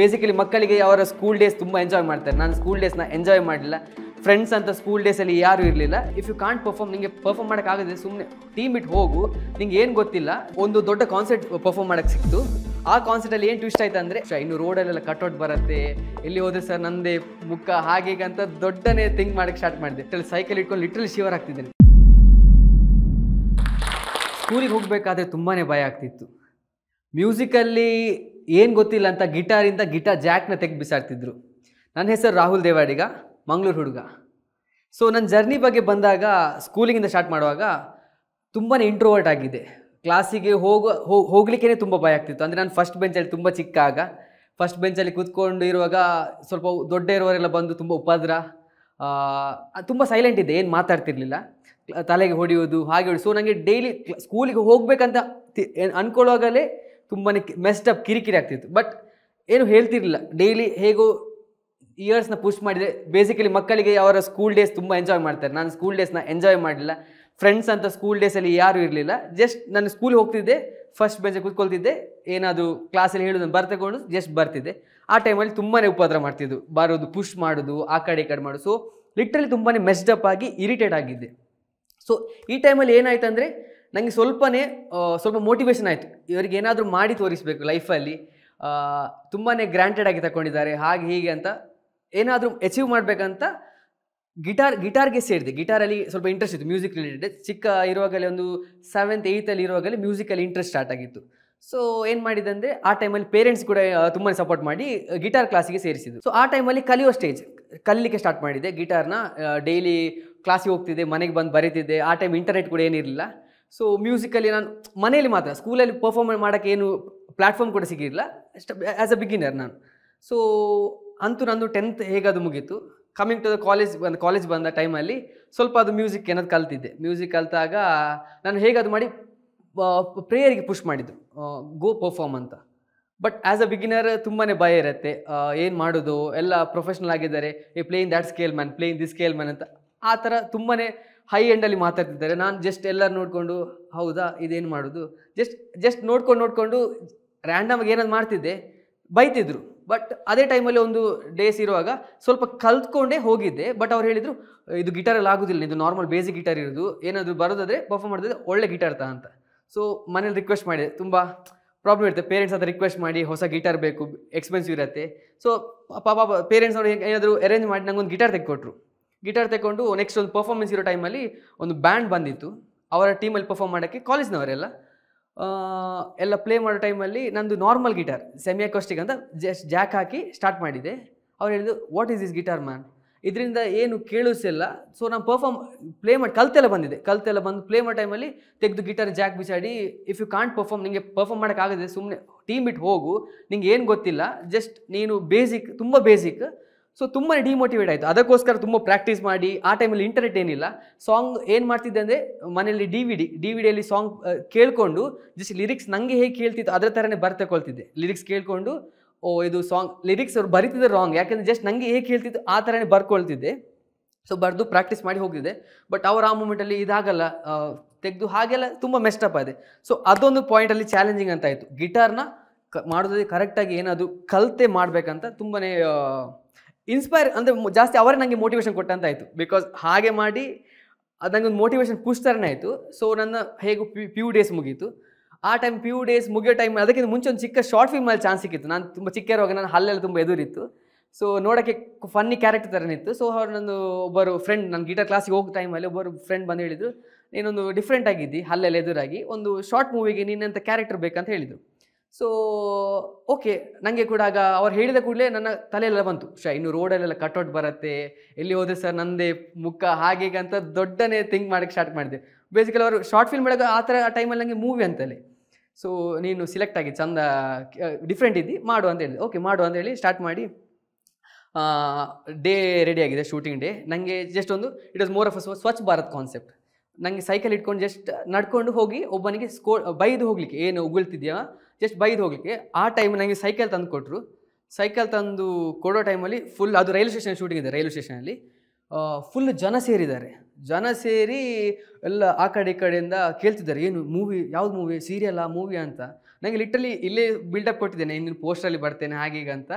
Basically ಮಕ್ಕಳಿಗೆ ಅವರ school days ತುಂಬ ಎಂಜಾಯ್ ಮಾಡ್ತಾರೆ ನಾನು ಸ್ಕೂಲ್ ಡೇಸ್ನ ಎಂಜಾಯ್ ಮಾಡಲಿಲ್ಲ ಫ್ರೆಂಡ್ಸ್ ಅಂತ ಸ್ಕೂಲ್ ಡೇಸಲ್ಲಿ ಯಾರು ಇರಲಿಲ್ಲ ಇಫ್ ಯು ಕಾಂಟ್ ಪರ್ಫಾರ್ಮ್ ನಿಮಗೆ ಪರ್ಫಾರ್ಮ್ ಮಾಡೋಕ್ಕಾಗದೆ ಸುಮ್ಮನೆ ಟೀಮ್ ಇಟ್ಟು ಹೋಗು ನಿಂಗೆ ಏನು ಗೊತ್ತಿಲ್ಲ ಒಂದು ದೊಡ್ಡ ಕಾನ್ಸರ್ಟ್ ಪರ್ಫಾರ್ಮ್ ಮಾಡೋಕ್ಕೆ ಸಿಕ್ತು ಆ ಕಾನ್ಸರ್ಟಲ್ಲಿ ಏನು ಟ್ವಿಸ್ಟ್ ಆಯ್ತು ಅಂದರೆ ಇನ್ನು ರೋಡಲ್ಲೆಲ್ಲ ಕಟ್ಔಟ್ ಬರುತ್ತೆ ಎಲ್ಲಿ ಹೋದ್ರೆ ಸರ್ ನಂದೆ ಮುಖ ಹಾಗೆ ಅಂತ ದೊಡ್ಡನೇ ಥಿಂಕ್ ಮಾಡೋಕ್ಕೆ ಸ್ಟಾರ್ಟ್ ಮಾಡಿದೆ ಇಟ್ಟಲ್ಲಿ ಸೈಕಲ್ ಇಟ್ಕೊಂಡು ಲಿಟ್ರಲ್ಲಿ ಶಿವರ್ ಆಗ್ತಿದ್ದೇನೆ ಸ್ಕೂಲಿಗೆ ಹೋಗಬೇಕಾದ್ರೆ ತುಂಬಾ ಭಯ ಆಗ್ತಿತ್ತು ಮ್ಯೂಸಿಕಲ್ಲಿ ಏನು ಗೊತ್ತಿಲ್ಲ ಅಂತ ಗಿಟಾರಿಂದ ಗಿಟಾರ್ ಜಾಕ್ನ ತೆಗೆದು ಬಿಸಾಡ್ತಿದ್ರು ನನ್ನ ಹೆಸರು ರಾಹುಲ್ ದೇವಾಡಿಗ ಮಂಗಳೂರು ಹುಡುಗ ಸೊ ನನ್ನ ಜರ್ನಿ ಬಗ್ಗೆ ಬಂದಾಗ ಸ್ಕೂಲಿಂಗಿಂದ ಸ್ಟಾರ್ಟ್ ಮಾಡುವಾಗ ತುಂಬಾ ಇಂಟ್ರೋವರ್ಟ್ ಆಗಿದೆ ಕ್ಲಾಸಿಗೆ ಹೋಗೋ ಹೋಗ್ಲಿಕ್ಕೇ ತುಂಬ ಭಯ ಆಗ್ತಿತ್ತು ಅಂದರೆ ನಾನು ಫಸ್ಟ್ ಬೆಂಚಲ್ಲಿ ತುಂಬ ಚಿಕ್ಕ ಆಗ ಫಸ್ಟ್ ಬೆಂಚಲ್ಲಿ ಕೂತ್ಕೊಂಡು ಇರುವಾಗ ಸ್ವಲ್ಪ ದೊಡ್ಡ ಇರುವವರೆಲ್ಲ ಬಂದು ತುಂಬ ಉಪದ್ರ ತುಂಬ ಸೈಲೆಂಟ್ ಇದೆ ಏನು ಮಾತಾಡ್ತಿರ್ಲಿಲ್ಲ ತಲೆಗೆ ಹೊಡೆಯೋದು ಹಾಗೆ ಹೊಡಿ ಸೊ ನನಗೆ ಡೈಲಿ ಸ್ಕೂಲಿಗೆ ಹೋಗಬೇಕಂತ ಅಂದ್ಕೊಳ್ಳೋವಾಗಲೇ ತುಂಬಾ ಮೆಸ್ಡ್ ಅಪ್ ಕಿರಿಕಿರಿ ಆಗ್ತಿತ್ತು ಬಟ್ ಏನು ಹೇಳ್ತಿರಲಿಲ್ಲ ಡೈಲಿ ಹೇಗೋ ಇಯರ್ಸ್ನ ಪುಷ್ ಮಾಡಿದರೆ ಬೇಸಿಕಲಿ ಮಕ್ಕಳಿಗೆ ಅವರ ಸ್ಕೂಲ್ ಡೇಸ್ ತುಂಬ ಎಂಜಾಯ್ ಮಾಡ್ತಾರೆ ನಾನು ಸ್ಕೂಲ್ ಡೇಸ್ನ ಎಂಜಾಯ್ ಮಾಡಲಿಲ್ಲ ಫ್ರೆಂಡ್ಸ್ ಅಂತ ಸ್ಕೂಲ್ ಡೇಸಲ್ಲಿ ಯಾರೂ ಇರಲಿಲ್ಲ ಜಸ್ಟ್ ನಾನು ಸ್ಕೂಲ್ ಹೋಗ್ತಿದ್ದೆ ಫಸ್ಟ್ ಬೆಂಚ್ ಕೂತ್ಕೊಳ್ತಿದ್ದೆ ಏನಾದರೂ ಕ್ಲಾಸಲ್ಲಿ ಹೇಳೋದನ್ನು ಬರ್ತಕೊಂಡು ಜಸ್ಟ್ ಬರ್ತಿದ್ದೆ ಆ ಟೈಮಲ್ಲಿ ತುಂಬಾ ಉಪದ್ರ ಮಾಡ್ತಿದ್ದು ಬರೋದು ಪುಷ್ ಮಾಡೋದು ಆ ಕಡೆ ಈ ಕಡೆ ಮಾಡೋದು ಸೊ ಲಿಟ್ರಲಿ ತುಂಬಾ ಮೆಸ್ಡಪ್ ಆಗಿ ಇರಿಟೇಟ್ ಆಗಿದ್ದೆ ಸೊ ಈ ಟೈಮಲ್ಲಿ ಏನಾಯ್ತು ಅಂದರೆ ನನಗೆ ಸ್ವಲ್ಪನೇ ಸ್ವಲ್ಪ ಮೋಟಿವೇಶನ್ ಆಯಿತು ಇವರಿಗೆ ಏನಾದರೂ ಮಾಡಿ ತೋರಿಸಬೇಕು ಲೈಫಲ್ಲಿ ತುಂಬಾ ಗ್ರ್ಯಾಂಟೆಡ್ ಆಗಿ ತಗೊಂಡಿದ್ದಾರೆ ಹಾಗೆ ಹೀಗೆ ಅಂತ ಏನಾದರೂ ಅಚೀವ್ ಮಾಡಬೇಕಂತ ಗಿಟಾರ್ ಗಿಟಾರ್ಗೆ ಸೇರಿದೆ ಗಿಟಾರಲ್ಲಿ ಸ್ವಲ್ಪ ಇಂಟ್ರೆಸ್ಟ್ ಇತ್ತು ಮ್ಯೂಸಿಕ್ ರಿಲೇಟೆಡ್ ಚಿಕ್ಕ ಇರುವಾಗಲೇ ಒಂದು ಸೆವೆಂತ್ ಏಯ್ತಲ್ಲಿ ಇರುವಾಗಲೇ ಮ್ಯೂಸಿಕಲ್ಲಿ ಇಂಟ್ರೆಸ್ಟ್ ಸ್ಟಾರ್ಟ್ ಆಗಿತ್ತು ಸೊ ಏನು ಮಾಡಿದೆ ಅಂದರೆ ಆ ಟೈಮಲ್ಲಿ ಪೇರೆಂಟ್ಸ್ ಕೂಡ ತುಂಬಾ ಸಪೋರ್ಟ್ ಮಾಡಿ ಗಿಟಾರ್ ಕ್ಲಾಸಿಗೆ ಸೇರಿಸಿದ್ದು ಸೊ ಆ ಟೈಮಲ್ಲಿ ಕಲಿಯೋ ಸ್ಟೇಜ್ ಕಲಿಲಿಕ್ಕೆ ಸ್ಟಾರ್ಟ್ ಮಾಡಿದೆ ಗಿಟಾರ್ನ ಡೈಲಿ ಕ್ಲಾಸಿಗೆ ಹೋಗ್ತಿದ್ದೆ ಮನೆಗೆ ಬಂದು ಬರೀತಿದ್ದೆ ಆ ಟೈಮ್ ಇಂಟರ್ನೆಟ್ ಕೂಡ ಏನಿರಲಿಲ್ಲ ಸೊ ಮ್ಯೂಸಿಕಲ್ಲಿ ನಾನು ಮನೆಯಲ್ಲಿ ಮಾತ್ರ ಸ್ಕೂಲಲ್ಲಿ ಪರ್ಫಾರ್ಮ್ ಮಾಡೋಕ್ಕೆ ಏನು ಪ್ಲ್ಯಾಟ್ಫಾರ್ಮ್ ಕೂಡ ಸಿಗಿರಲಿಲ್ಲ ಅಷ್ಟು ಆ್ಯಸ್ ಅ ಬಿಗಿನರ್ ನಾನು ಸೊ ಅಂತೂ ನಂದು ಟೆಂತ್ ಹೇಗದು ಮುಗೀತು ಕಮಿಂಗ್ ಟು ದ ಕಾಲೇಜ್ ಬಂದ ಕಾಲೇಜ್ ಬಂದ ಟೈಮಲ್ಲಿ ಸ್ವಲ್ಪ ಅದು ಮ್ಯೂಸಿಕ್ ಏನದು ಕಲ್ತಿದ್ದೆ ಮ್ಯೂಸಿಕ್ ಕಲಿತಾಗ ನಾನು ಹೇಗದು ಮಾಡಿ ಪ್ರೇಯರಿಗೆ ಪುಷ್ ಮಾಡಿದ್ದು ಗೋ ಪರ್ಫಾರ್ಮ್ ಅಂತ ಬಟ್ ಆ್ಯಸ್ ಅ ಬಿಗಿನರ್ ತುಂಬಾ ಭಯ ಇರುತ್ತೆ ಏನು ಮಾಡೋದು ಎಲ್ಲ ಪ್ರೊಫೆಷ್ನಲ್ ಆಗಿದ್ದಾರೆ ಏ playing that scale man playing this scale man ಅಂತ ಆ ಥರ ತುಂಬಾ ಹೈ ಎಂಡಲ್ಲಿ ಮಾತಾಡ್ತಿದ್ದಾರೆ ನಾನು ಜಸ್ಟ್ ಎಲ್ಲರೂ ನೋಡಿಕೊಂಡು ಹೌದಾ ಇದೇನು ಮಾಡೋದು ಜಸ್ಟ್ ಜಸ್ಟ್ ನೋಡ್ಕೊಂಡು ನೋಡಿಕೊಂಡು ರ್ಯಾಂಡಮಾಗಿ ಏನಾದ್ರು ಮಾಡ್ತಿದ್ದೆ ಬೈತಿದ್ರು ಬಟ್ ಅದೇ ಟೈಮಲ್ಲಿ ಒಂದು ಡೇಸ್ ಇರುವಾಗ ಸ್ವಲ್ಪ ಕಲ್ತ್ಕೊಂಡೇ ಹೋಗಿದ್ದೆ ಬಟ್ ಅವ್ರು ಹೇಳಿದರು ಇದು ಗಿಟಾರಲ್ಲಿ ಆಗೋದಿಲ್ಲ ಇದು ನಾರ್ಮಲ್ ಬೇಸಿಕ್ ಗಿಟಾರ್ ಇರೋದು ಏನಾದರೂ ಬರೋದಾದರೆ ಪರ್ಫಾಮ್ ಮಾಡಿದ್ರೆ ಒಳ್ಳೆ ಗಿಟಾರ್ ತ ಅಂತ ಸೊ ಮನೇಲಿ ರಿಕ್ವೆಸ್ಟ್ ಮಾಡಿದೆ ತುಂಬ ಪ್ರಾಬ್ಲಮ್ ಇರುತ್ತೆ ಪೇರೆಂಟ್ಸ್ ಹತ್ರ ರಿಕ್ವೆಸ್ಟ್ ಮಾಡಿ ಹೊಸ ಗಿಟಾರ್ ಬೇಕು ಎಕ್ಸ್ಪೆನ್ಸಿವ್ ಇರುತ್ತೆ ಸೊ ಪಾಪ ಪೇರೆಂಟ್ಸ್ ಅವ್ರು ಏನಾದರೂ ಅರೇಂಜ್ ಮಾಡಿ ಒಂದು ಗಿಟಾರ್ ತೆಗೆಕೊಟ್ರು ಗಿಟಾರ್ ತಗೊಂಡು ನೆಕ್ಸ್ಟ್ ಒಂದು ಪರ್ಫಾರ್ಮೆನ್ಸ್ ಇರೋ ಟೈಮಲ್ಲಿ ಒಂದು ಬ್ಯಾಂಡ್ ಬಂದಿತ್ತು ಅವರ ಟೀಮಲ್ಲಿ ಪರ್ಫಾರ್ಮ್ ಮಾಡೋಕ್ಕೆ ಕಾಲೇಜ್ನವರೆಲ್ಲ ಎಲ್ಲ ಪ್ಲೇ ಮಾಡೋ ಟೈಮಲ್ಲಿ ನಂದು ನಾರ್ಮಲ್ ಗಿಟಾರ್ ಸೆಮಿ ಅಕೋಸ್ಟಿಕ್ ಅಂತ ಜಸ್ಟ್ ಜಾಕ್ ಹಾಕಿ ಸ್ಟಾರ್ಟ್ ಮಾಡಿದೆ ಅವ್ರು ಹೇಳಿದ್ರು what is is guitar man ಇದರಿಂದ ಏನು ಕೇಳಿಸಿಲ್ಲ ಸೊ ನಾನು ಪರ್ಫಾರ್ಮ್ ಪ್ಲೇ ಮಾಡಿ ಕಲ್ತೆಲ್ಲ ಬಂದಿದೆ ಕಲ್ತೆಲ್ಲ ಬಂದು ಪ್ಲೇ ಮಾಡೋ ಟೈಮಲ್ಲಿ ತೆಗೆದು ಗಿಟಾರ್ ಜಾಕ್ ಬಿಸಾಡಿ ಇಫ್ ಯು ಕಾಂಟ್ ಪರ್ಫಾರ್ಮ್ ನಿಮಗೆ ಪರ್ಫಾರ್ಮ್ ಮಾಡೋಕ್ಕಾಗದೆ ಸುಮ್ಮನೆ ಟೀಮ್ ಬಿಟ್ಟು ಹೋಗು ನಿಂಗೆ ಏನು ಗೊತ್ತಿಲ್ಲ ಜಸ್ಟ್ ನೀನು ಬೇಸಿಕ್ ತುಂಬ ಬೇಸಿಕ್ ಸೊ ತುಂಬ ಡಿಮೋಟಿವೇಟ್ ಆಯಿತು ಅದಕ್ಕೋಸ್ಕರ ತುಂಬ ಪ್ರಾಕ್ಟೀಸ್ ಮಾಡಿ ಆ ಟೈಮಲ್ಲಿ ಇಂಟರ್ನೆಟ್ ಏನಿಲ್ಲ ಸಾಂಗ್ ಏನು ಮಾಡ್ತಿದ್ದೆ ಅಂದರೆ ಮನೆಯಲ್ಲಿ D V D D V ಡಿಯಲ್ಲಿ ಸಾಂಗ್ ಕೇಳಿಕೊಂಡು ಜಸ್ಟ್ ಲಿರಿಕ್ಸ್ ನನಗೆ ಹೇಗೆ ಕೇಳ್ತಿತ್ತು ಅದರ ಥರನೇ ಬರ್ತಕೊಳ್ತಿದ್ದೆ ಲಿರಿಕ್ಸ್ ಕೇಳಿಕೊಂಡು ಓ ಇದು ಸಾಂಗ್ ಲಿರಿಕ್ಸ್ ಅವ್ರು ಬರೀತಿದ್ದೆ ರಾಂಗ್ ಯಾಕೆಂದರೆ ಜಸ್ಟ್ ನನಗೆ ಹೇಗೆ ಕೇಳ್ತಿತ್ತು ಆ ಥರನೇ ಬರ್ಕೊಳ್ತಿದ್ದೆ ಸೊ ಬರೆದು ಪ್ರಾಕ್ಟೀಸ್ ಮಾಡಿ ಹೋಗಿದ್ದೆ ಬಟ್ ಅವರು ಆ ಮೂಮೆಂಟಲ್ಲಿ ಇದಾಗಲ್ಲ ತೆಗೆದು ಹಾಗೆಲ್ಲ ತುಂಬ ಮೆಸ್ಟಪ್ ಆಗಿದೆ ಸೊ ಅದೊಂದು ಪಾಯಿಂಟಲ್ಲಿ ಚಾಲೆಂಜಿಂಗ್ ಅಂತ ಆಯಿತು ಗಿಟಾರ್ನ ಕ ಮಾಡೋದೇ ಕರೆಕ್ಟಾಗಿ ಏನಾದರೂ ಕಲಿತೆ ಮಾಡಬೇಕಂತ ತುಂಬಾ ಇನ್ಸ್ಪೈರ್ ಅಂದರೆ ಜಾಸ್ತಿ ಅವರೇ ನನಗೆ ಮೋಟಿವೇಶನ್ ಕೊಟ್ಟಂತಾಯಿತು ಬಿಕಾಸ್ ಹಾಗೆ ಮಾಡಿ ಅದು ನನಗೊಂದು ಮೋಟಿವೇಶನ್ ಖುಷ್ ಥರನೇ ಆಯಿತು ಸೊ ನನ್ನ ಹೇಗೂ ಪ್ಯೂ ಡೇಸ್ ಮುಗೀತು ಆ ಟೈಮ್ ಪ್ಯೂ ಡೇಸ್ ಮುಗಿಯೋ ಟೈಮ್ ಅದಕ್ಕಿಂತ ಮುಂಚೆ ಒಂದು ಚಿಕ್ಕ ಶಾರ್ಟ್ ಫಿಲ್ಮಲ್ಲಿ ಚಾನ್ಸ್ ಸಿಕ್ಕಿತ್ತು ನಾನು ತುಂಬ ಚಿಕ್ಕ ಇರುವಾಗ ನಾನು ಹಲ್ಲೆಲ್ಲ ತುಂಬ ಎದುರಿತ್ತು ಸೊ ನೋಡೋಕ್ಕೆ ಫನ್ನಿ ಕ್ಯಾರೆಕ್ಟರ್ ಥರನೇ ಇತ್ತು ಸೊ ಅವ್ರು ನನ್ನ ಒಬ್ಬರು ಫ್ರೆಂಡ್ ನನ್ನ ಗಿಟಾರ್ ಕ್ಲಾಸಿಗೆ ಹೋಗೋ ಟೈಮಲ್ಲಿ ಒಬ್ಬರು ಫ್ರೆಂಡ್ ಬಂದು ಹೇಳಿದರು ನೀನೊಂದು ಡಿಫ್ರೆಂಟ್ ಆಗಿದ್ದಿ ಹಲ್ಲೆಲ್ಲ ಎದುರಾಗಿ ಒಂದು ಶಾರ್ಟ್ ಮೂವಿಗೆ ನೀನಂತ ಕ್ಯಾರೆಕ್ಟರ್ ಬೇಕಂತ ಹೇಳಿದರು ಸೊ ಓಕೆ ನನಗೆ ಕೂಡ ಆಗ ಅವ್ರು ಹೇಳಿದ ಕೂಡಲೇ ನನ್ನ ತಲೆಯೆಲ್ಲ ಬಂತು ಶಾ ಇನ್ನು ರೋಡಲ್ಲೆಲ್ಲ ಕಟೌಟ್ ಬರುತ್ತೆ ಎಲ್ಲಿ ಹೋದ್ರೆ ಸರ್ ನಂದೇ ಮುಖ ಹಾಗೆ ಅಂತ ದೊಡ್ಡನೇ ಥಿಂಕ್ ಮಾಡೋಕ್ಕೆ ಸ್ಟಾರ್ಟ್ ಮಾಡಿದೆ ಬೇಸಿಕಲಿ ಅವರು ಶಾರ್ಟ್ ಫಿಲ್ಮ್ ಒಳಗೆ ಆ ಥರ ಆ ಟೈಮಲ್ಲಿ ನನಗೆ ಮೂವಿ ಅಂತಲೇ ಸೊ ನೀನು ಸಿಲೆಕ್ಟ್ ಆಗಿ ಚಂದ ಡಿಫ್ರೆಂಟ್ ಇದ್ದಿ ಮಾಡು ಅಂತ ಹೇಳಿದೆ ಓಕೆ ಮಾಡು ಅಂತ ಹೇಳಿ ಸ್ಟಾರ್ಟ್ ಮಾಡಿ ಡೇ ರೆಡಿ ಆಗಿದೆ ಶೂಟಿಂಗ್ ಡೇ ನನಗೆ ಜಸ್ಟ್ ಒಂದು it was more of a Swachh Bharat concept ನನಗೆ ಸೈಕಲ್ ಇಟ್ಕೊಂಡು ಜಸ್ಟ್ ನಡ್ಕೊಂಡು ಹೋಗಿ ಒಬ್ಬನಿಗೆ ಸ್ಕೋ ಬೈದು ಹೋಗಲಿಕ್ಕೆ ಏನು ಉಗುಳ್ತಿದ್ಯಾ ಜಸ್ಟ್ ಬೈದು ಹೋಗಲಿಕ್ಕೆ ಆ ಟೈಮ್ ನನಗೆ ಸೈಕಲ್ ತಂದು ಕೊಟ್ಟರು ಸೈಕಲ್ ತಂದು ಕೊಡೋ ಟೈಮಲ್ಲಿ ಫುಲ್ ಅದು ರೈಲ್ವೆ ಸ್ಟೇಷನ್ ಶೂಟಿಂಗ್ ಇದೆ ರೈಲ್ವೆ ಸ್ಟೇಷನಲ್ಲಿ ಫುಲ್ ಜನ ಸೇರಿದ್ದಾರೆ ಜನ ಸೇರಿ ಎಲ್ಲ ಆ ಕಡೆ ಈ ಕಡೆಯಿಂದ ಕೇಳ್ತಿದ್ದಾರೆ ಏನು ಮೂವಿ ಯಾವ್ದು ಮೂವಿ ಸೀರಿಯಲ್ಲ ಮೂವಿ ಅಂತ ನನಗೆ ಲಿಟ್ರಲಿ ಇಲ್ಲೇ ಬಿಲ್ಡಪ್ ಕೊಟ್ಟಿದ್ದೇನೆ ಇನ್ನೊಂದು ಪೋಸ್ಟಲ್ಲಿ ಬರ್ತೇನೆ ಹಾಗೀಗ ಅಂತ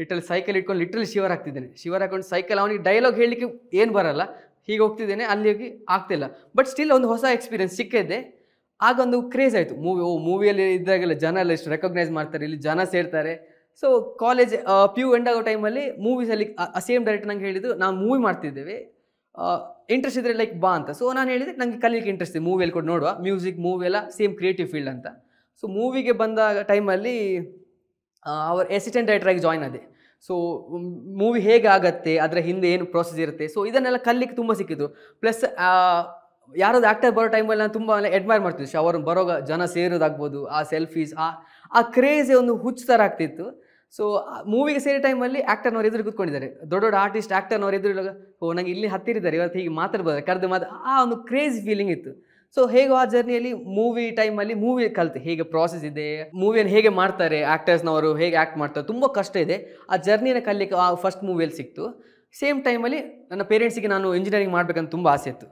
ಲಿಟ್ರಲಿ ಸೈಕಲ್ ಇಟ್ಕೊಂಡು ಲಿಟ್ರಲಿ ಶಿವರ್ ಹಾಕ್ತಿದ್ದೇನೆ ಶಿವರ್ ಹಾಕೊಂಡು ಸೈಕಲ್ ಅವನಿಗೆ ಡೈಲಾಗ್ ಹೇಳಲಿಕ್ಕೆ ಏನು ಬರಲ್ಲ ಹೀಗೆ ಹೋಗ್ತಿದ್ದೇನೆ ಅಲ್ಲಿ ಹೋಗಿ ಆಗ್ತಿಲ್ಲ ಬಟ್ ಸ್ಟಿಲ್ ಒಂದು ಹೊಸ ಎಕ್ಸ್ಪೀರಿಯನ್ಸ್ ಸಿಕ್ಕಿದ್ದೆ ಆಗ ಒಂದು ಕ್ರೇಜ್ ಆಯಿತು ಮೂವಿ ಓ ಮೂವಿಯಲ್ಲಿ ಇದ್ದಾಗೆಲ್ಲ ಜನ ಎಲ್ಲ ಎಷ್ಟು ರೆಕಗ್ನೈಸ್ ಮಾಡ್ತಾರೆ ಇಲ್ಲಿ ಜನ ಸೇರ್ತಾರೆ so college P U end ಆಗೋ ಟೈಮಲ್ಲಿ ಮೂವೀಸಲ್ಲಿ ಸೇಮ್ ಡೈರೆಕ್ಟರ್ ನಂಗೆ ಹೇಳಿದ್ರು ನಾವು ಮೂವಿ ಮಾಡ್ತಿದ್ದೇವೆ ಇಂಟ್ರೆಸ್ಟ್ ಇದ್ದರೆ ಲೈಕ್ ಬಾ ಅಂತ ಸೊ ನಾನು ಹೇಳಿದೆ ನನಗೆ ಕಲಿಯಕ್ಕೆ ಇಂಟ್ರೆಸ್ಟ್ ಇದೆ ಮೂವಿಯಲ್ಲಿ ಕೂಡ ನೋಡುವ ಮ್ಯೂಸಿಕ್ ಮೂವಿ ಎಲ್ಲ ಸೇಮ್ ಕ್ರಿಯೇಟಿವ್ ಫೀಲ್ಡ್ ಅಂತ ಸೊ ಮೂವಿಗೆ ಬಂದಾಗ ಟೈಮಲ್ಲಿ ಅವರ್ ಅಸಿಸ್ಟೆಂಟ್ ಡೈರೆಕ್ಟರಾಗಿ ಜಾಯ್ನ್ ಆದೆ ಸೊ ಮೂವಿ um, ಹೇಗಾಗತ್ತೆ ಅದರ ಹಿಂದೆ ಏನು ಪ್ರೋಸೆಸ್ ಇರುತ್ತೆ ಸೊ ಇದನ್ನೆಲ್ಲ ಕಲಿಕ್ಕೆ ತುಂಬ ಸಿಕ್ಕಿದ್ರು ಪ್ಲಸ್ ಯಾರಾದ್ರು ಆ್ಯಕ್ಟರ್ ಬರೋ ಟೈಮಲ್ಲಿ ನಾನು ತುಂಬ ಎಡ್ಮೈರ್ ಮಾಡ್ತಿದ್ದೆ ಸೊ ಬರೋ ಜನ ಸೇರೋದಾಗ್ಬೋದು ಆ ಸೆಲ್ಫೀಸ್ ಆ ಆ ಕ್ರೇಜ್ ಒಂದು ಹುಚ್ಚು ಥರ ಆಗ್ತಿತ್ತು ಸೊ ಮೂವಿಗೆ ಸೇರೋ ಟೈಮಲ್ಲಿ ಆ್ಯಕ್ಟರ್ನವ್ರು ಎದುರು ಕೂತ್ಕೊಂಡಿದ್ದಾರೆ ದೊಡ್ಡ ದೊಡ್ಡ ಆರ್ಟಿಸ್ಟ್ ಆ್ಯಕ್ಟರ್ನವ್ರು ಎದುರು ಓ ನಂಗೆ ಇಲ್ಲಿ ಹತ್ತಿರಿದ್ದಾರೆ ಇವತ್ತು ಹೀಗೆ ಮಾತಾಡ್ಬೋದು ಕರೆದು ಮಾತು ಆ ಒಂದು ಕ್ರೇಜ್ ಫೀಲಿಂಗ್ ಇತ್ತು ಸೊ ಹೇಗೆ ಆ ಜರ್ನಿಯಲ್ಲಿ ಮೂವಿ ಟೈಮಲ್ಲಿ ಮೂವಿ ಕಲಿತೆ ಹೇಗೆ ಪ್ರಾಸೆಸ್ ಇದೆ ಮೂವಿಯನ್ನು ಹೇಗೆ ಮಾಡ್ತಾರೆ ಆ್ಯಕ್ಟರ್ಸ್ನವರು ಹೇಗೆ ಆ್ಯಕ್ಟ್ ಮಾಡ್ತಾರೆ ತುಂಬ ಕಷ್ಟ ಇದೆ ಆ ಜರ್ನಿನ ಕಲಿಕ್ಕೆ ಆ ಫಸ್ಟ್ ಮೂವಿಯಲ್ಲಿ ಸಿಕ್ತು ಸೇಮ್ ಟೈಮಲ್ಲಿ ನನ್ನ ಪೇರೆಂಟ್ಸಿಗೆ ನಾನು ಇಂಜಿನಿಯರಿಂಗ್ ಮಾಡಬೇಕಂತ ತುಂಬ ಆಸೆ ಇತ್ತು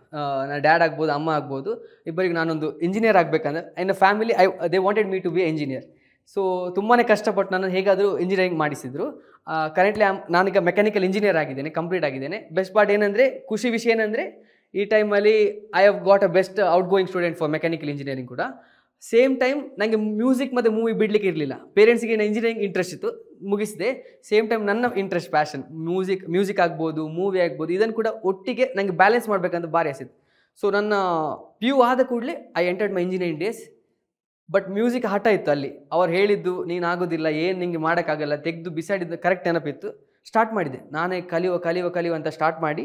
ನನ್ನ ಡ್ಯಾಡ್ ಆಗ್ಬೋದು ಅಮ್ಮ ಆಗ್ಬೋದು ಇಬ್ಬರಿಗೆ ನಾನೊಂದು ಇಂಜಿನಿಯರ್ ಆಗಬೇಕಂದ್ರೆ ಇನ್ನು family I they wanted me to be engineer so ತುಂಬಾ ಕಷ್ಟಪಟ್ಟು ನಾನು ಹೇಗಾದರೂ ಇಂಜಿನಿಯರಿಂಗ್ ಮಾಡಿಸಿದ್ರು ಕರೆಂಟ್ಲಿ ನಾನೀಗ ಮೆಕ್ಯಾನಿಕಲ್ ಇಂಜಿನಿಯರ್ ಆಗಿದ್ದೇನೆ ಕಂಪ್ಲೀಟ್ ಆಗಿದ್ದೇನೆ ಬೆಸ್ಟ್ ಪಾರ್ಟ್ ಏನಂದರೆ ಖುಷಿ ವಿಷಯ ಏನಂದರೆ ಈ ಟೈಮಲ್ಲಿ I have got a best outgoing student for mechanical engineering ಕೂಡ ಸೇಮ್ ಟೈಮ್ ನನಗೆ ಮ್ಯೂಸಿಕ್ ಮತ್ತು ಮೂವಿ ಬಿಡಲಿಕ್ಕೆ ಇರಲಿಲ್ಲ ಪೇರೆಂಟ್ಸಿಗೆ ಇಂಜಿನಿಯರಿಂಗ್ ಇಂಟ್ರೆಸ್ಟ್ ಇತ್ತು ಮುಗಿಸಿದೆ ಸೇಮ್ ಟೈಮ್ ನನ್ನ ಇಂಟ್ರೆಸ್ಟ್ ಪ್ಯಾಷನ್ ಮ್ಯೂಸಿಕ್ ಮ್ಯೂಸಿಕ್ ಆಗ್ಬೋದು ಮೂವಿ ಆಗ್ಬೋದು ಇದನ್ನು ಕೂಡ ಒಟ್ಟಿಗೆ ನನಗೆ ಬ್ಯಾಲೆನ್ಸ್ ಮಾಡಬೇಕಂತ ಭಾರಿ ಆಸಿತ್ತು ಸೊ ನನ್ನ ಪಿ ಯು ಆದ ಕೂಡಲೇ I entered my engineering days but music ಹಠ ಇತ್ತು ಅಲ್ಲಿ ಅವ್ರು ಹೇಳಿದ್ದು ನೀನು ಆಗೋದಿಲ್ಲ ಏನು ನಿಂಗೆ ಮಾಡೋಕ್ಕಾಗಲ್ಲ ತೆಗೆದು ಬಿಸಾಡಿದ್ದು ಕರೆಕ್ಟ್ ನೆನಪಿತ್ತು ಸ್ಟಾರ್ಟ್ ಮಾಡಿದೆ ನಾನೇ ಕಲಿಯುವ ಕಲಿಯುವ ಕಲಿಯುವ ಅಂತ ಸ್ಟಾರ್ಟ್ ಮಾಡಿ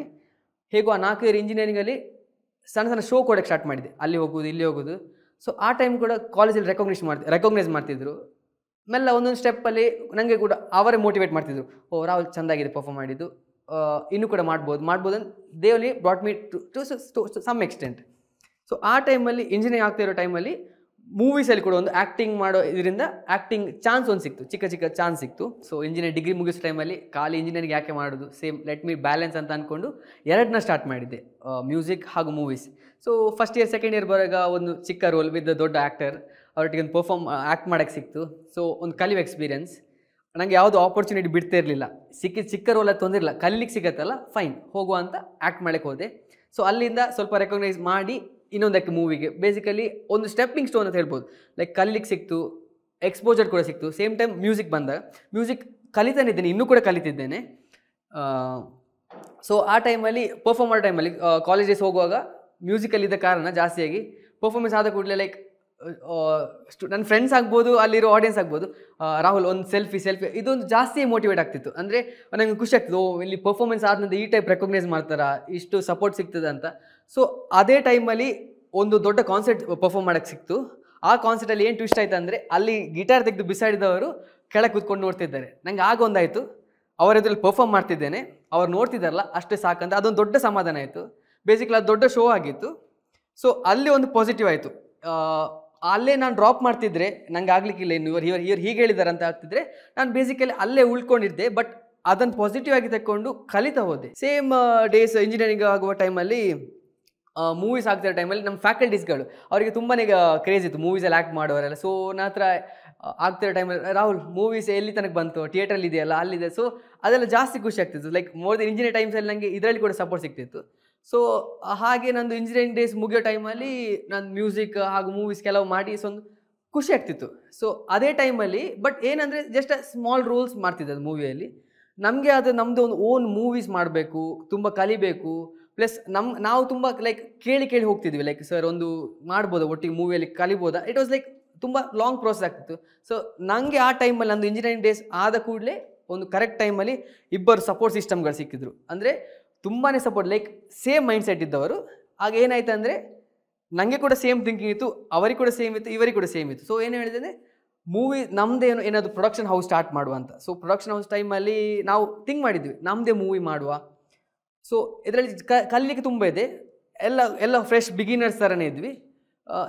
ಹೇಗೋ ಆ ಇಯರ್ ಇಂಜಿನಿಯರಿಂಗಲ್ಲಿ ಸಣ್ಣ ಸಣ್ಣ ಶೋ ಕೊಡೋಕ್ಕೆ ಸ್ಟಾರ್ಟ್ ಮಾಡಿದೆ ಅಲ್ಲಿ ಹೋಗೋದು ಇಲ್ಲಿ ಹೋಗೋದು ಸೊ ಆ ಟೈಮ್ ಕೂಡ ಕಾಲೇಜಲ್ಲಿ ರೆಕಗ್ನೈಸ್ ಮಾಡಿ ರೆಕಗ್ನೈಸ್ ಮಾಡ್ತಿದ್ರು ಮೆಲ್ಲ ಒಂದೊಂದು ಸ್ಟೆಪ್ಪಲ್ಲಿ ನನಗೆ ಕೂಡ ಅವರೇ ಮೋಟಿವೇಟ್ ಮಾಡ್ತಿದ್ರು ಓ ರಾಹುಲ್ ಚೆಂದಾಗಿದೆ ಪರ್ಫಾರ್ಮ್ ಮಾಡಿದ್ದು ಇನ್ನೂ ಕೂಡ ಮಾಡ್ಬೋದು ಮಾಡ್ಬೋದು ಅಂತ they really brought me to to some extent so ಆ ಟೈಮಲ್ಲಿ ಇಂಜಿನಿಯರಿಂಗ್ ಆಗ್ತಿರೋ ಟೈಮಲ್ಲಿ ಮೂವೀಸಲ್ಲಿ ಕೂಡ ಒಂದು ಆ್ಯಕ್ಟಿಂಗ್ ಮಾಡೋ ಇದರಿಂದ ಆ್ಯಕ್ಟಿಂಗ್ ಚಾನ್ಸ್ ಒಂದು ಸಿಕ್ತು ಚಿಕ್ಕ ಚಿಕ್ಕ ಚಾನ್ಸ್ ಸಿಕ್ತು ಸೊ ಇಂಜಿನಿಯರ್ ಡಿಗ್ರಿ ಮುಗಿಸೋ ಟೈಮಲ್ಲಿ ಖಾಲಿ ಇಂಜಿನಿಯರಿಂಗ್ ಯಾಕೆ ಮಾಡೋದು ಸೇಮ್ ಲೆಟ್ ಮೀ ಬ್ಯಾಲೆನ್ಸ್ ಅಂತ ಅಂದ್ಕೊಂಡು ಎರಡನ್ನ ಸ್ಟಾರ್ಟ್ ಮಾಡಿದ್ದೆ ಮ್ಯೂಸಿಕ್ ಹಾಗೂ movies so first year second year ಬರೋಗ ಒಂದು ಚಿಕ್ಕ ರೋಲ್ ವಿತ್ ದೊಡ್ಡ ಆ್ಯಕ್ಟರ್ ಅವರೊಟ್ಟಿಗೆ ಒಂದು ಪರ್ಫಾಮ್ ಆ್ಯಕ್ಟ್ ಮಾಡೋಕ್ಕೆ ಸಿಕ್ತು ಸೊ ಒಂದು ಕಲಿವ್ ಎಕ್ಸ್ಪೀರಿಯನ್ಸ್ ನನಗೆ ಯಾವುದು ಆಪರ್ಚುನಿಟಿ ಬಿಡ್ತಾ ಇರಲಿಲ್ಲ ಸಿಕ್ಕಿ ಚಿಕ್ಕ ರೋಲ್ ಅದು ತೊಂದಿರಲಿಲ್ಲ ಕಲಿಲಿಕ್ಕೆ ಸಿಗತ್ತಲ್ಲ ಫೈನ್ ಹೋಗುವ ಅಂತ ಆ್ಯಕ್ಟ್ ಮಾಡೋಕ್ಕೆ ಹೋದೆ ಸೊ ಅಲ್ಲಿಂದ ಸ್ವಲ್ಪ ರೆಕಗ್ನೈಸ್ ಮಾಡಿ ಇನ್ನೊಂದಕ್ಕೆ ಮೂವಿಗೆ ಬೇಸಿಕಲಿ ಒಂದು ಸ್ಟೆಪ್ಪಿಂಗ್ ಸ್ಟೋನ್ ಅಂತ ಹೇಳ್ಬೋದು ಲೈಕ್ ಕಲ್ಲಿಗೆ ಸಿಕ್ತು ಎಕ್ಸ್ಪೋಜರ್ ಕೂಡ ಸಿಕ್ತು ಸೇಮ್ ಟೈಮ್ ಮ್ಯೂಸಿಕ್ ಬಂದಾಗ ಮ್ಯೂಸಿಕ್ ಕಲಿತಾನಿದ್ದೇನೆ ಇನ್ನೂ ಕೂಡ ಕಲಿತಿದ್ದೇನೆ ಸೊ ಆ ಟೈಮಲ್ಲಿ ಪರ್ಫಾಮ್ ಮಾಡೋ ಟೈಮಲ್ಲಿ ಕಾಲೇಜಸ್ ಹೋಗುವಾಗ ಮ್ಯೂಸಿಕಲ್ಲಿದ್ದ ಕಾರಣ ಜಾಸ್ತಿಯಾಗಿ ಪರ್ಫಾರ್ಮೆನ್ಸ್ ಆದ ಕೂಡಲೇ ಲೈಕ್ ನನ್ನ ಫ್ರೆಂಡ್ಸ್ ಆಗ್ಬೋದು ಅಲ್ಲಿರೋ ಆಡಿಯನ್ಸ್ ಆಗ್ಬೋದು ರಾಹುಲ್ ಒಂದು ಸೆಲ್ಫಿ ಸೆಲ್ಫಿ ಇದೊಂದು ಜಾಸ್ತಿ ಮೋಟಿವೇಟ್ ಆಗ್ತಿತ್ತು ಅಂದರೆ ನನಗೆ ಖುಷಿ ಆಗ್ತಿತ್ತು ಓ ಇಲ್ಲಿ ಪರ್ಫಾಮೆನ್ಸ್ ಆದ್ಮೇಲೆ ಈ ಟೈಪ್ ರೆಕಗ್ನೈಸ್ ಮಾಡ್ತಾರಾ ಇಷ್ಟು ಸಪೋರ್ಟ್ ಸಿಗ್ತದೆ ಅಂತ ಸೊ ಅದೇ ಟೈಮಲ್ಲಿ ಒಂದು ದೊಡ್ಡ ಕಾನ್ಸರ್ಟ್ ಪರ್ಫಾರ್ಮ್ ಮಾಡೋಕ್ಕೆ ಸಿಕ್ತು ಆ ಕಾನ್ಸರ್ಟಲ್ಲಿ ಏನು ಟ್ವಿಸ್ಟ್ ಆಯಿತು ಅಂದರೆ ಅಲ್ಲಿ ಗಿಟಾರ್ ತೆಗೆದು ಬಿಸಾಡಿದವರು ಕೆಳಗೆ ಕೂತ್ಕೊಂಡು ನೋಡ್ತಿದ್ದಾರೆ ನಂಗೆ ಆಗೊಂದಾಯಿತು ಅವರ ಎದುರಲ್ಲಿ ಪರ್ಫಾರ್ಮ್ ಮಾಡ್ತಿದ್ದೇನೆ ಅವ್ರು ನೋಡ್ತಿದ್ದಾರಲ್ಲ ಅಷ್ಟೇ ಸಾಕಂತ ಅದೊಂದು ದೊಡ್ಡ ಸಮಾಧಾನ ಆಯಿತು ಬೇಸಿಕಲಿ ಅದು ದೊಡ್ಡ ಶೋ ಆಗಿತ್ತು ಸೊ ಅಲ್ಲಿ ಒಂದು ಪಾಸಿಟಿವ್ ಆಯಿತು ಅಲ್ಲೇ ನಾನು ಡ್ರಾಪ್ ಮಾಡ್ತಿದ್ರೆ ನಂಗೆ ಆಗಲಿಕ್ಕಿಲ್ಲ ಇನ್ನು ಇವರು ಇವರು ಇವ್ರು ಹೀಗೆ ಹೇಳಿದ್ದಾರೆ ಅಂತ ಆಗ್ತಿದ್ರೆ ನಾನು ಬೇಸಿಕಲಿ ಅಲ್ಲೇ ಉಳ್ಕೊಂಡಿದ್ದೆ ಬಟ್ ಅದನ್ನು ಪಾಸಿಟಿವ್ ಆಗಿ ತಗೊಂಡು ಕಲಿತಾ ಹೋದೆ ಸೇಮ್ ಡೇಸ್ ಇಂಜಿನಿಯರಿಂಗ್ ಆಗುವ ಟೈಮಲ್ಲಿ ಮೂವೀಸ್ ಆಗ್ತಿರೋ ಟೈಮಲ್ಲಿ ನಮ್ಮ ಫ್ಯಾಕಲ್ಟೀಸ್ಗಳು ಅವರಿಗೆ ತುಂಬಾ ಕ್ರೇಜ್ ಇತ್ತು ಮೂವೀಸಲ್ಲಿ ಆ್ಯಕ್ಟ್ ಮಾಡೋರೆಲ್ಲ ಸೊ ನನ್ನ ಹತ್ರ ಆಗ್ತಿರೋ ಟೈಮಲ್ಲಿ ರಾಹುಲ್ ಮೂವೀಸ್ ಎಲ್ಲಿ ತನಕ ಬಂತು ಥಿಯೇಟ್ರಲ್ಲಿ ಇದೆಯಲ್ಲ ಅಲ್ಲಿದೆ ಸೊ ಅದೆಲ್ಲ ಜಾಸ್ತಿ ಖುಷಿ ಆಗ್ತಿತ್ತು ಲೈಕ್ ಮೋರ್ ದೆನ್ ಇಂಜಿನಿಯರ್ ಟೈಮ್ಸಲ್ಲಿ ನನಗೆ ಇದರಲ್ಲಿ ಕೂಡ ಸಪೋರ್ಟ್ ಸಿಗ್ತಿತ್ತು ಸೊ ಹಾಗೆ ನಂದು ಇಂಜಿನಿಯರಿಂಗ್ ಡೇಸ್ ಮುಗಿಯೋ ಟೈಮಲ್ಲಿ ನಾನು ಮ್ಯೂಸಿಕ್ ಹಾಗೂ ಮೂವೀಸ್ ಕೆಲವು ಮಾಡಿ ಸೊ ಒಂದು ಖುಷಿ ಆಗ್ತಿತ್ತು ಸೊ ಅದೇ ಟೈಮಲ್ಲಿ ಬಟ್ ಏನಂದರೆ ಜಸ್ಟ್ ಸ್ಮಾಲ್ ರೂಲ್ಸ್ ಮಾಡ್ತಿದ್ದೆ ಅದು ಮೂವಿಯಲ್ಲಿ ನಮಗೆ ಅದು ನಮ್ಮದು ಒಂದು ಓನ್ ಮೂವೀಸ್ ಮಾಡಬೇಕು ತುಂಬ ಕಲಿಬೇಕು ಪ್ಲಸ್ ನಮ್ಮ ನಾವು ತುಂಬ ಲೈಕ್ ಕೇಳಿ ಕೇಳಿ ಹೋಗ್ತಿದ್ವಿ ಲೈಕ್ ಸರ್ ಒಂದು ಮಾಡ್ಬೋದಾ ಒಟ್ಟಿಗೆ ಮೂವಿಯಲ್ಲಿ ಕಲಿಬೋದ ಇಟ್ ವಾಸ್ ಲೈಕ್ ತುಂಬ ಲಾಂಗ್ ಪ್ರೋಸೆಸ್ ಆಗ್ತಿತ್ತು ಸೊ ನನಗೆ ಆ ಟೈಮಲ್ಲಿ ನಂದು ಇಂಜಿನಿಯರಿಂಗ್ ಡೇಸ್ ಆದ ಕೂಡಲೇ ಒಂದು ಕರೆಕ್ಟ್ ಟೈಮಲ್ಲಿ ಇಬ್ಬರು ಸಪೋರ್ಟ್ ಸಿಸ್ಟಮ್ಗಳು ಸಿಕ್ಕಿದ್ರು ಅಂದರೆ ತುಂಬಾ ಸಪೋರ್ಟ್ ಲೈಕ್ ಸೇಮ್ ಮೈಂಡ್ಸೆಟ್ ಇದ್ದವರು ಆಗ ಏನಾಯ್ತು ಅಂದರೆ ನನಗೆ ಕೂಡ ಸೇಮ್ ಥಿಂಕಿಂಗ್ ಇತ್ತು ಅವರಿಗೆ ಕೂಡ ಸೇಮ್ ಇತ್ತು ಇವರಿಗೆ ಕೂಡ ಸೇಮ್ ಇತ್ತು ಸೊ ಏನು ಹೇಳಿದೆ ಮೂವಿ ನಮ್ಮದೇನು ಏನಾದರೂ ಪ್ರೊಡಕ್ಷನ್ ಹೌಸ್ ಸ್ಟಾರ್ಟ್ ಮಾಡುವ ಅಂತ ಸೊ ಪ್ರೊಡಕ್ಷನ್ ಹೌಸ್ ಟೈಮಲ್ಲಿ ನಾವು ಥಿಂಕ್ ಮಾಡಿದ್ವಿ ನಮ್ಮದೇ ಮೂವಿ ಮಾಡುವ ಸೊ ಇದರಲ್ಲಿ ಕಲಿಲಿಕ್ಕೆ ತುಂಬ ಇದೆ ಎಲ್ಲ ಎಲ್ಲ ಫ್ರೆಶ್ ಬಿಗಿನರ್ಸ್ ಥರನೇ ಇದ್ವಿ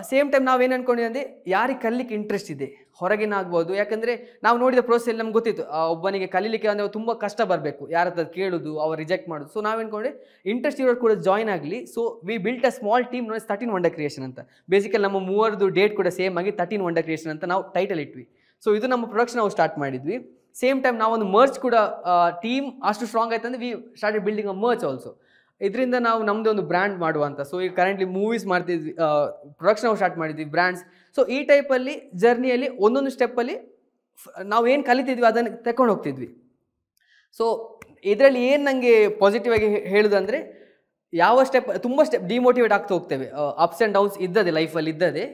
ಸೇಮ್ ಟೈಮ್ ಏನು ಅಂದ್ಕೊಂಡಿದ್ದೆ ಅಂದರೆ ಯಾರಿಗೆ ಕಲಿಲಿಕ್ಕೆ ಇಂಟ್ರೆಸ್ಟ್ ಇದೆ ಹೊರಗೇನಾಗ್ಬೋದು ಯಾಕಂದರೆ ನಾವು ನೋಡಿದ ಪ್ರೋಸೆಸ್ ನಮ್ಗೆ ಗೊತ್ತಿತ್ತು ಒಬ್ಬನಿಗೆ ಕಲೀಲಿಕ್ಕೆ ಅಂದರೆ ತುಂಬ ಕಷ್ಟ ಬರಬೇಕು ಯಾರ ಹತ್ರ ಕೇಳೋದು ಅವ್ರು ರಿಜೆಕ್ಟ್ ಮಾಡೋದು ಸೊ ನಾವು ಅಂದ್ಕೊಂಡೆ ಇಂಟ್ರೆಸ್ಟ್ ಇರೋರು ಕೂಡ ಜಾಯ್ನ್ ಆಗಲಿ so we built a small team ನೋಡಿ ತರ್ಟೀನ್ ವಂಡರ್ ಕ್ರಿಯೇಷನ್ ಅಂತ ಬೇಸಿಕಲಿ ನಮ್ಮ ಮೂವರದು ಡೇಟ್ ಕೂಡ ಸೇಮ್ ಆಗಿ ತರ್ಟೀನ್ ವಂಡರ್ ಕ್ರಿಯೇಷನ್ ಅಂತ ನಾವು ಟೈಟಲ್ ಇಟ್ವಿ ಸೊ ಇದು ನಮ್ಮ ಪ್ರೊಡಕ್ಷನ್ ನಾವು ಸ್ಟಾರ್ಟ್ ಮಾಡಿದ್ವಿ ಸೇಮ್ ಟೈಮ್ ನಾವೊಂದು ಮರ್ಚ್ ಕೂಡ ಟೀಮ್ ಅಷ್ಟು ಸ್ಟ್ರಾಂಗ್ ಆಯ್ತು ಅಂದರೆ we started building a merch also ಇದರಿಂದ ನಾವು ನಮ್ಮದೇ ಒಂದು ಬ್ರ್ಯಾಂಡ್ ಮಾಡುವ ಅಂತ ಸೊ ಈಗ ಕರೆಂಟ್ಲಿ ಮೂವೀಸ್ ಮಾಡ್ತಿದ್ವಿ ಪ್ರೊಡಕ್ಷನ್ ನಾವು ಸ್ಟಾರ್ಟ್ ಮಾಡಿದ್ವಿ ಬ್ರ್ಯಾಂಡ್ಸ್ ಸೊ ಈ ಟೈಪಲ್ಲಿ ಜರ್ನಿಯಲ್ಲಿ ಒಂದೊಂದು ಸ್ಟೆಪ್ಪಲ್ಲಿ ನಾವು ಏನು ಕಲಿತಿದ್ವಿ ಅದನ್ನು ತಕೊಂಡು ಹೋಗ್ತಿದ್ವಿ ಸೊ ಇದರಲ್ಲಿ ಏನು ನನಗೆ ಪಾಸಿಟಿವ್ ಆಗಿ ಹೇಳೋದಂದರೆ ಯಾವ ಸ್ಟೆಪ್ ತುಂಬ ಸ್ಟೆಪ್ ಡಿಮೋಟಿವೇಟ್ ಆಗ್ತಾ ಹೋಗ್ತೇವೆ ಅಪ್ಸ್ ಆ್ಯಂಡ್ ಡೌನ್ಸ್ ಇದ್ದದೆ ಲೈಫಲ್ಲಿ ಇದ್ದದೆ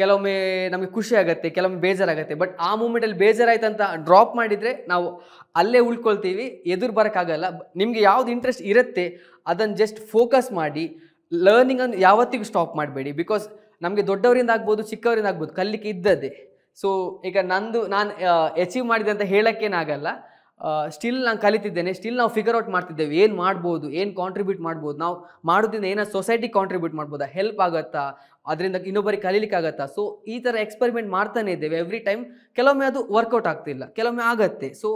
ಕೆಲವೊಮ್ಮೆ ನಮಗೆ ಖುಷಿ ಆಗುತ್ತೆ ಕೆಲವೊಮ್ಮೆ ಬೇಜಾರಾಗುತ್ತೆ ಬಟ್ ಆ ಮೂಮೆಂಟಲ್ಲಿ ಬೇಜಾರಾಯ್ತು ಅಂತ ಡ್ರಾಪ್ ಮಾಡಿದರೆ ನಾವು ಅಲ್ಲೇ ಉಳ್ಕೊಳ್ತೀವಿ ಎದುರು ಬರೋಕ್ಕಾಗಲ್ಲ ನಿಮಗೆ ಯಾವ್ದು ಇಂಟ್ರೆಸ್ಟ್ ಇರುತ್ತೆ ಅದನ್ನು ಜಸ್ಟ್ ಫೋಕಸ್ ಮಾಡಿ ಲರ್ನಿಂಗನ್ನು ಯಾವತ್ತಿಗೂ ಸ್ಟಾಪ್ ಮಾಡಬೇಡಿ ಬಿಕಾಸ್ ನಮಗೆ ದೊಡ್ಡವರಿಂದ ಆಗ್ಬೋದು ಚಿಕ್ಕವರಿಂದ ಆಗ್ಬೋದು ಕಲಿಕೆ ಇದ್ದದೆ ಸೊ ಈಗ ನಂದು ನಾನು ಅಚೀವ್ ಮಾಡಿದೆ ಅಂತ ಹೇಳೋಕ್ಕೇನಾಗಲ್ಲ ಸ್ಟಿಲ್ ನಾನು ಕಲಿತಿದ್ದೇನೆ ಸ್ಟಿಲ್ ನಾವು ಫಿಗರ್ ಔಟ್ ಮಾಡ್ತಿದ್ದೇವೆ ಏನು ಮಾಡ್ಬೋದು ಏನು ಕಾಂಟ್ರಿಬ್ಯೂಟ್ ಮಾಡ್ಬೋದು ನಾವು ಮಾಡೋದ್ರಿಂದ ಏನೋ ಸೊಸೈಟಿಗೆ ಕಾಂಟ್ರಿಬ್ಯೂಟ್ ಮಾಡ್ಬೋದಾ ಹೆಲ್ಪ್ ಆಗುತ್ತಾ ಅದರಿಂದ ಇನ್ನೊಬ್ಬರಿಗೆ ಆಗತ್ತಾ ಸೊ ಈ ಥರ ಎಕ್ಸ್ಪೆರಿಮೆಂಟ್ ಮಾಡ್ತಾನೆ ಇದ್ದೇವೆ ಎವ್ರಿ ಟೈಮ್ ಕೆಲವೊಮ್ಮೆ ಅದು ವರ್ಕೌಟ್ ಆಗ್ತಿಲ್ಲ ಕೆಲವೊಮ್ಮೆ ಆಗತ್ತೆ ಸೊ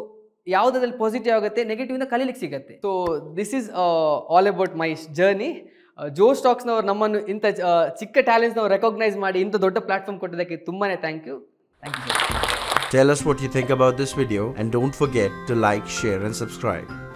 ಯಾವುದ್ರಲ್ಲಿ ಪಾಸಿಟಿವ್ ಆಗುತ್ತೆ ನೆಗೆಟಿವ್ ಇಂದ ಕಲೀಲಿಕ್ಕೆ ಸಿಗುತ್ತೆ so this is all about my journey ಜೋ ಸ್ಟಾಕ್ಸ್ನವ್ರು ನಮ್ಮನ್ನು ಇಂಥ uh, ಚಿಕ್ಕ ಟ್ಯಾಲೆಂಟ್ಸ್ನವ್ರು ರೆಕಾಗ್ನೈಸ್ ಮಾಡಿ ಇಂಥ ದೊಡ್ಡ ಪ್ಲಾಟ್ಫಾರ್ಮ್ ಕೊಟ್ಟಿದ್ದಕ್ಕೆ ತುಂಬಾ thank you thank you Tell us what you think about this video and don't forget to like, share and subscribe.